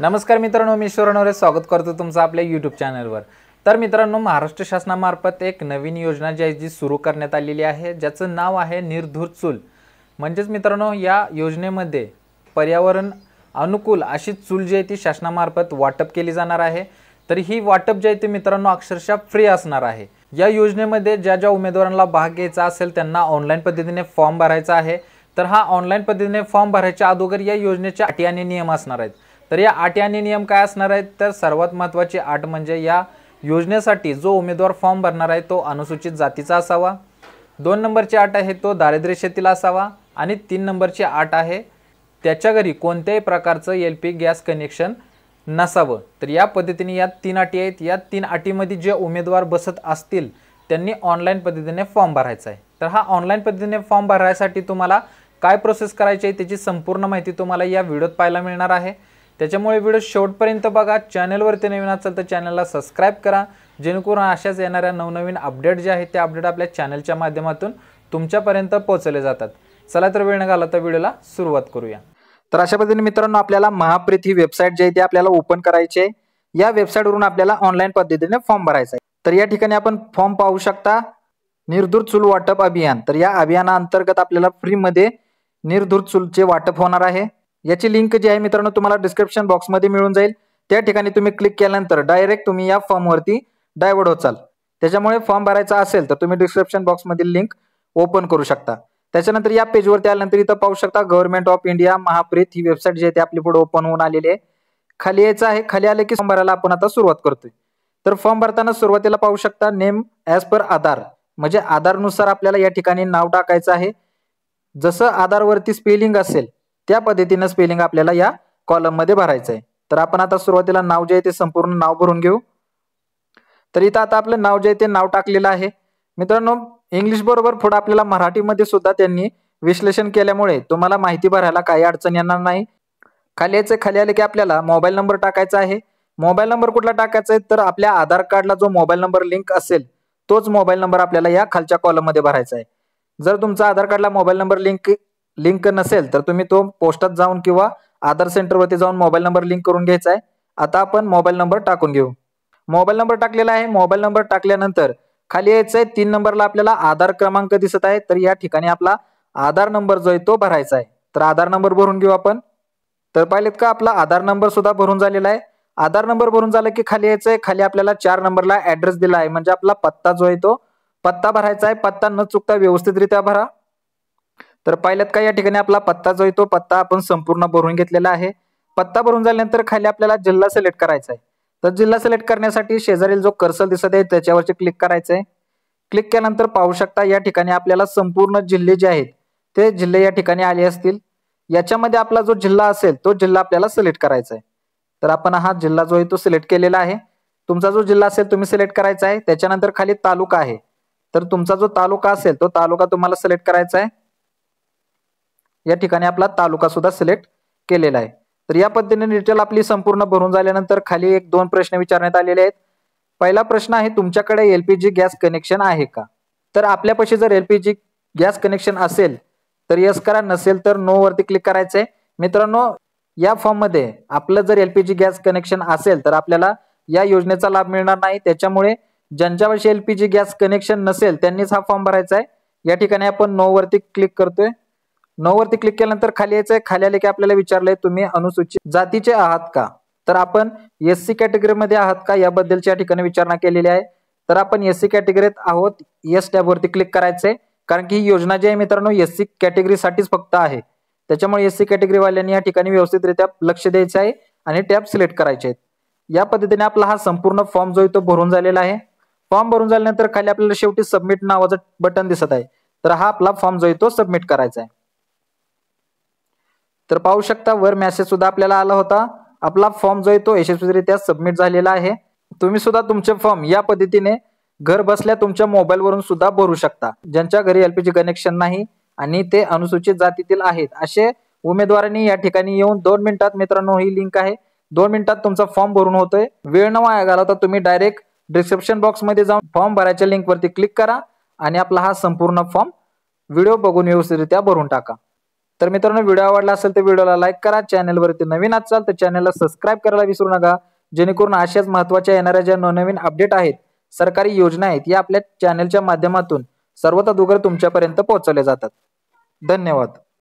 नमस्कार मित्रांनो मी शोरणवरे स्वागत करतो तुमचं आपल्या यूट्यूब चॅनलवर तर मित्रांनो महाराष्ट्र शासनामार्फत एक नवीन योजना जी आहे जी सुरू करण्यात आलेली आहे ज्याचं नाव आहे निर्धूर चूल म्हणजेच मित्रांनो या योजनेमध्ये पर्यावरण अनुकूल अशी चूल जी आहे ती शासनामार्फत वाटप केली जाणार आहे तर ही वाटप जी आहे ती मित्रांनो अक्षरशः फ्री असणार आहे या योजनेमध्ये ज्या ज्या उमेदवारांना भाग घ्यायचा असेल त्यांना ऑनलाईन पद्धतीने फॉर्म भरायचा आहे तर हा ऑनलाईन पद्धतीने फॉर्म भरायच्या अगोदर या योजनेच्या अटी आणि नियम असणार आहेत तर या आठ आणि नियम काय असणार आहेत तर सर्वात महत्वाची आठ म्हणजे या योजनेसाठी जो उमेदवार फॉर्म भरणार आहे तो अनुसूचित जातीचा असावा दोन नंबरची आठ आहे तो दारिद्र्यशेतील असावा आणि तीन नंबरची आठ आहे त्याच्या घरी कोणत्याही प्रकारचं एल पी गॅस कनेक्शन नसावं तर या पद्धतीने या तीन अटी आहेत या तीन अटीमध्ये जे उमेदवार बसत असतील त्यांनी ऑनलाईन पद्धतीने फॉर्म भरायचा आहे तर हा ऑनलाईन पद्धतीने फॉर्म भरायसाठी तुम्हाला काय प्रोसेस करायची आहे त्याची संपूर्ण माहिती तुम्हाला या व्हिडिओत पाहायला मिळणार आहे त्याच्यामुळे व्हिडिओ शेवटपर्यंत बघा चॅनलवरती नवीन असाल तर चॅनलला सबस्क्राईब करा जेणेकरून अशाच येणाऱ्या नवनवीन अपडेट जे आहेत ते अपडेट आपल्या चॅनलच्या माध्यमातून तुमच्यापर्यंत पोहोचले जातात चला तर वेळ घाला तर व्हिडिओला सुरुवात करूया तर अशा पद्धतीने मित्रांनो आपल्याला महाप्रीत ही वेबसाईट जी आहे ती आपल्याला ओपन करायची आहे या वेबसाईटवरून आपल्याला ऑनलाईन पद्धतीने फॉर्म भरायचा आहे तर या ठिकाणी आपण फॉर्म पाहू शकता निर्धूर चूल वाटप अभियान तर या अभियानाअंतर्गत आपल्याला फ्रीमध्ये निर्धूर चूलचे वाटप होणार आहे याची लिंक जी आहे मित्रांनो तुम्हाला डिस्क्रिप्शन बॉक्समध्ये मिळून जाईल त्या ठिकाणी तुम्ही क्लिक केल्यानंतर डायरेक्ट तुम्ही या फॉर्मवरती डायवर्ड होचाल त्याच्यामुळे फॉर्म भरायचा असेल तर तुम्ही डिस्क्रिप्शन बॉक्समधील लिंक ओपन करू शकता त्याच्यानंतर या पेजवरती आल्यानंतर इथं पाहू शकता गव्हर्नमेंट ऑफ इंडिया महाप्रीत ही वेबसाईट जी आहे ती आपली पुढे ओपन होऊन आलेली आहे खाली यायचं आहे खाली आले की फॉर्म भरायला आपण आता सुरुवात करतोय तर फॉर्म भरताना सुरुवातीला पाहू शकता नेम ॲज पर आधार म्हणजे आधारनुसार आपल्याला या ठिकाणी नाव टाकायचं आहे जसं आधारवरती स्पेलिंग असेल त्या पद्धतीनं स्पेलिंग आपल्याला या कॉलम मध्ये भरायचं आहे तर आपण आता सुरुवातीला नाव जे आहे ते संपूर्ण नाव भरून घेऊ तर इथं आता आपलं नाव जे आहे ते नाव टाकलेलं आहे मित्रांनो इंग्लिश बरोबर पुढे आपल्याला मराठीमध्ये सुद्धा त्यांनी विश्लेषण केल्यामुळे तुम्हाला माहिती भरायला काही अडचण येणार नाही खाली यायचं खाली आले की आपल्याला मोबाईल नंबर टाकायचा आहे मोबाईल नंबर कुठला टाकायचा आहे तर आपल्या आधार कार्डला जो मोबाईल नंबर लिंक असेल तोच मोबाईल नंबर आपल्याला या खालच्या कॉलममध्ये भरायचा आहे जर तुमचा आधार कार्डला मोबाईल नंबर लिंक लिंक नसेल तर तुम्ही तो पोस्टात जाऊन किंवा आधार सेंटरवरती जाऊन मोबाईल नंबर लिंक करून घ्यायचा आहे आता आपण मोबाईल नंबर टाकून घेऊ मोबाईल नंबर टाकलेला आहे मोबाईल नंबर टाकल्यानंतर खाली यायचं आहे तीन नंबरला आपल्याला आधार क्रमांक दिसत आहे तर या ठिकाणी आपला आधार नंबर जो आहे तो भरायचा आहे तर आधार नंबर भरून घेऊ आपण तर पाहिलेत का आपला आधार नंबर सुद्धा भरून झालेला आहे आधार नंबर भरून झाला की खाली यायचं आहे खाली आपल्याला चार नंबरला ऍड्रेस दिला आहे म्हणजे आपला पत्ता जो आहे तो पत्ता भरायचा आहे पत्ता न चुकता व्यवस्थितरित्या भरा तर पाहिलं का या ठिकाणी आपला पत्ता जो आहे तो पत्ता आपण संपूर्ण भरून घेतलेला आहे पत्ता भरून झाल्यानंतर खाली आपल्याला जिल्हा सिलेक्ट करायचा आहे तर जिल्हा सिलेक्ट करण्यासाठी शेजारील जो कर्सल दिसत आहे त्याच्यावरचे क्लिक करायचं आहे क्लिक केल्यानंतर पाहू शकता या ठिकाणी आपल्याला संपूर्ण जिल्हे जे आहेत ते जिल्हे या ठिकाणी आले असतील याच्यामध्ये आपला जो जिल्हा असेल तो जिल्हा आपल्याला सिलेक्ट करायचा आहे तर आपण हा जिल्हा जो आहे तो सिलेक्ट केलेला आहे तुमचा जो जिल्हा असेल तुम्ही सिलेक्ट करायचा आहे त्याच्यानंतर खाली तालुका आहे तर तुमचा जो तालुका असेल तो तालुका तुम्हाला सिलेक्ट करायचा आहे या ठिकाणी आपला तालुका सुद्धा सिलेक्ट केलेला आहे तर या पद्धतीने डिटेल आपली संपूर्ण भरून झाल्यानंतर खाली एक दोन प्रश्न विचारण्यात आलेले आहेत पहिला प्रश्न आहे तुमच्याकडे एलपीजी गॅस कनेक्शन आहे का तर आपल्यापाशी जर एलपीजी गॅस कनेक्शन असेल तर यस करा नसेल तर नो वरती क्लिक करायचंय मित्रांनो या फॉर्म मध्ये आपलं जर एलपीजी गॅस कनेक्शन असेल तर आपल्याला या योजनेचा लाभ मिळणार नाही त्याच्यामुळे ज्यांच्यापाशी एलपीजी गॅस कनेक्शन नसेल त्यांनीच हा फॉर्म भरायचा आहे या ठिकाणी आपण नो वरती क्लिक करतोय नऊ वरती क्लिक केल्यानंतर खाली यायचंय खाली आले की आपल्याला विचारलंय तुम्ही अनुसूचित जातीचे आहात का तर आपण एस सी मध्ये आहात का याबद्दलच्या या ठिकाणी विचारणा केलेली आहे तर आपण एस सी कॅटेगरीत आहोत एस टॅब वरती क्लिक करायचंय कारण की ही योजना जी आहे मित्रांनो एस सी कॅटेगरीसाठीच फक्त आहे त्याच्यामुळे एस सी कॅटेगरीवाल्यांनी या ठिकाणी व्यवस्थितरित्या लक्ष द्यायचं आहे आणि टॅब सिलेक्ट करायचे आहेत या पद्धतीने आपला हा संपूर्ण फॉर्म जो आहे तो भरून झालेला आहे फॉर्म भरून झाल्यानंतर खाली आपल्याला शेवटी सबमिट नावाचं बटन दिसत आहे तर हा आपला फॉर्म जो आहे तो सबमिट करायचा आहे तर पाहू शकता वर मेसेज सुद्धा आपल्याला आला होता आपला फॉर्म जो आहे तो यशस्वीरित्या सबमिट झालेला आहे तुम्ही सुद्धा तुमचे फॉर्म या पद्धतीने घर बसल्या तुमच्या मोबाईलवरून सुद्धा भरू शकता ज्यांच्या घरी एलपीजी कनेक्शन नाही आणि ते अनुसूचित जातीतील आहेत असे उमेदवारांनी या ठिकाणी येऊन दोन मिनिटात मित्रांनो ही लिंक आहे दोन मिनिटात तुमचा फॉर्म भरून होतोय वेळ न वाया तर तुम्ही डायरेक्ट डिस्क्रिप्शन बॉक्समध्ये जाऊन फॉर्म भरायच्या लिंकवरती क्लिक करा आणि आपला हा संपूर्ण फॉर्म व्हिडिओ बघून व्यवस्थितरित्या भरून टाका तर मित्रांनो व्हिडिओ आवडला असेल तर व्हिडिओला लाईक करा चॅनलवरती नवीन असाल तर चॅनलला सबस्क्राईब करायला विसरू नका जेणेकरून अशाच महत्वाच्या येणाऱ्या ज्या नवनवीन अपडेट आहेत सरकारी योजना आहेत या आपल्या चॅनलच्या माध्यमातून सर्वत दुगर तुमच्यापर्यंत पोहोचवले जातात धन्यवाद